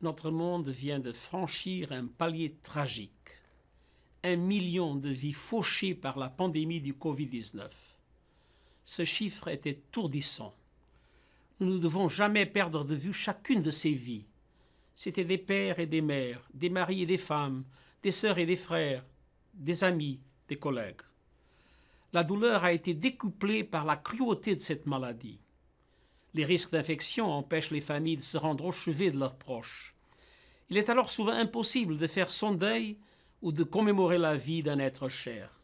Notre monde vient de franchir un palier tragique. Un million de vies fauchées par la pandémie du Covid-19. Ce chiffre est étourdissant. Nous ne devons jamais perdre de vue chacune de ces vies. C'étaient des pères et des mères, des maris et des femmes, des sœurs et des frères, des amis, des collègues. La douleur a été découplée par la cruauté de cette maladie. Les risques d'infection empêchent les familles de se rendre au chevet de leurs proches. Il est alors souvent impossible de faire son deuil ou de commémorer la vie d'un être cher.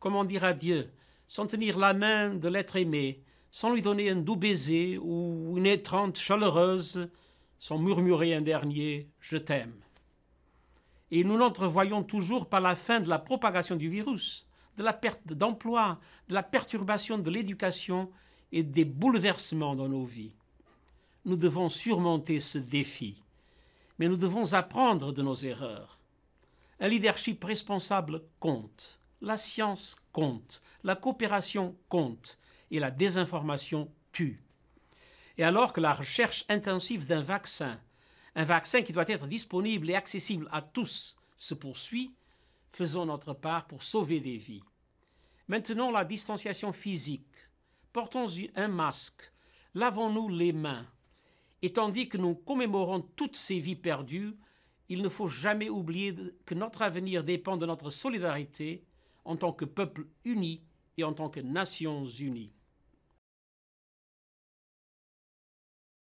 Comment dire adieu sans tenir la main de l'être aimé, sans lui donner un doux baiser ou une étrante chaleureuse, sans murmurer un dernier « je t'aime ». Et nous l'entrevoyons toujours par la fin de la propagation du virus, de la perte d'emploi, de la perturbation de l'éducation et des bouleversements dans nos vies. Nous devons surmonter ce défi, mais nous devons apprendre de nos erreurs. Un leadership responsable compte, la science compte, la coopération compte et la désinformation tue. Et alors que la recherche intensive d'un vaccin, un vaccin qui doit être disponible et accessible à tous, se poursuit, faisons notre part pour sauver des vies. Maintenant, la distanciation physique, portons un masque, lavons-nous les mains. Et tandis que nous commémorons toutes ces vies perdues, il ne faut jamais oublier que notre avenir dépend de notre solidarité en tant que peuple uni et en tant que Nations unies.